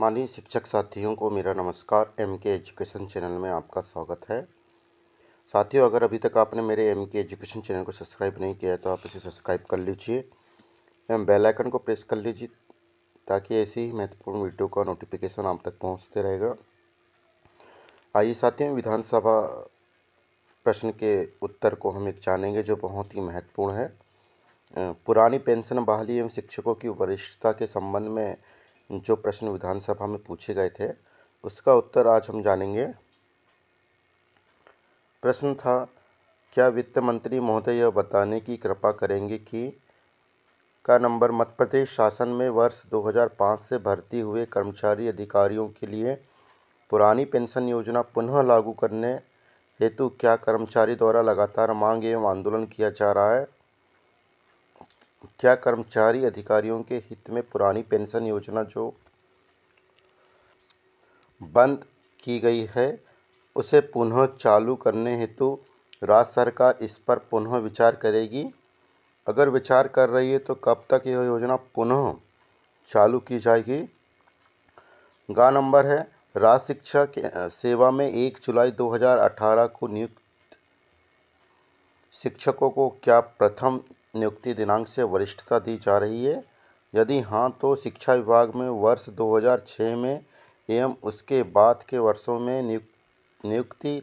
माननीय शिक्षक साथियों को मेरा नमस्कार एम के एजुकेशन चैनल में आपका स्वागत है साथियों अगर अभी तक आपने मेरे एम के एजुकेशन चैनल को सब्सक्राइब नहीं किया है तो आप इसे सब्सक्राइब कर लीजिए एवं बेल आइकन को प्रेस कर लीजिए ताकि ऐसे ही महत्वपूर्ण वीडियो का नोटिफिकेशन आप तक पहुँचते रहेगा आइए साथियों विधानसभा प्रश्न के उत्तर को हम एक जानेंगे जो बहुत ही महत्वपूर्ण है पुरानी पेंशन बहाली एवं शिक्षकों की वरिष्ठता के संबंध में जो प्रश्न विधानसभा में पूछे गए थे उसका उत्तर आज हम जानेंगे प्रश्न था क्या वित्त मंत्री महोदय यह बताने की कृपा करेंगे कि का नंबर मध्य प्रदेश शासन में वर्ष 2005 से भर्ती हुए कर्मचारी अधिकारियों के लिए पुरानी पेंशन योजना पुनः लागू करने हेतु क्या कर्मचारी द्वारा लगातार मांग एवं आंदोलन किया जा रहा है क्या कर्मचारी अधिकारियों के हित में पुरानी पेंशन योजना जो बंद की गई है उसे पुनः चालू करने हेतु राज्य सरकार इस पर पुनः विचार करेगी अगर विचार कर रही है तो कब तक यह योजना पुनः चालू की जाएगी गा नंबर है राज्य शिक्षा सेवा में एक जुलाई 2018 को नियुक्त शिक्षकों को क्या प्रथम नियुक्ति दिनांक से वरिष्ठता दी जा रही है यदि हाँ तो शिक्षा विभाग में वर्ष दो हज़ार में एवं उसके बाद के वर्षों में नियुक्ति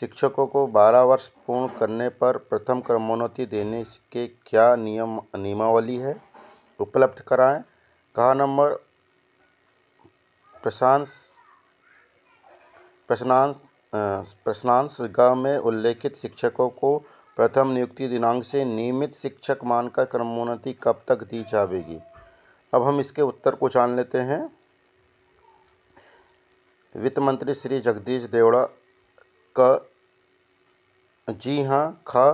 शिक्षकों को 12 वर्ष पूर्ण करने पर प्रथम क्रमोन्नति देने के क्या नियम नियमावली है उपलब्ध कराएं कहा नंबर प्रशांश प्रश्नांश प्रश्नांश में उल्लेखित शिक्षकों को प्रथम नियुक्ति दिनांक से नियमित शिक्षक मानकर क्रमोन्नति कब तक दी जाएगी अब हम इसके उत्तर को जान लेते हैं वित्त मंत्री श्री जगदीश देवड़ा का जी हाँ खा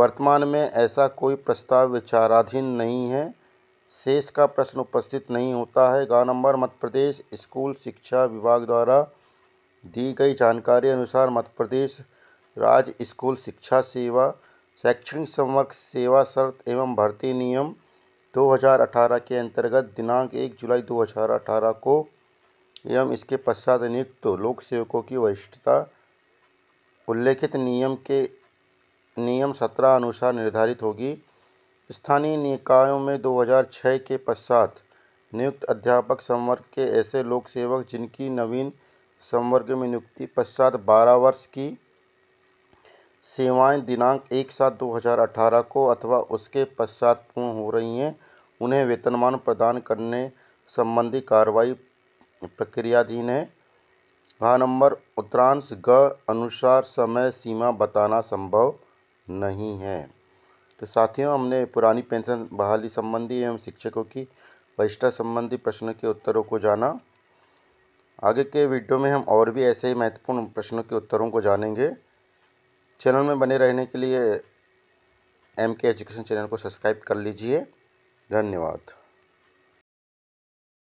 वर्तमान में ऐसा कोई प्रस्ताव विचाराधीन नहीं है शेष का प्रश्न उपस्थित नहीं होता है गा नंबर मध्य प्रदेश स्कूल शिक्षा विभाग द्वारा दी गई जानकारी अनुसार मध्य प्रदेश राज स्कूल शिक्षा सेवा शैक्षणिक संवक सेवा शर्त एवं भर्ती नियम 2018 के अंतर्गत दिनांक एक जुलाई 2018 को एवं इसके पश्चात नियुक्त लोक सेवकों की वरिष्ठता उल्लेखित नियम के नियम सत्रह अनुसार निर्धारित होगी स्थानीय निकायों में 2006 के पश्चात नियुक्त अध्यापक संवर्ग के ऐसे लोक सेवक जिनकी नवीन संवर्ग में नियुक्ति पश्चात बारह वर्ष की सेवाएं दिनांक एक सात दो हज़ार अठारह को अथवा उसके पश्चात पूर्ण हो रही हैं उन्हें वेतनमान प्रदान करने संबंधी कार्रवाई प्रक्रियाधीन है हाँ नंबर उत्तरांश ग अनुसार समय सीमा बताना संभव नहीं है तो साथियों हमने पुरानी पेंशन बहाली संबंधी एवं शिक्षकों की वरिष्ठा संबंधी प्रश्नों के उत्तरों को जाना आगे के वीडियो में हम और भी ऐसे ही महत्वपूर्ण प्रश्नों के उत्तरों को जानेंगे चैनल में बने रहने के लिए एम के एजुकेशन चैनल को सब्सक्राइब कर लीजिए धन्यवाद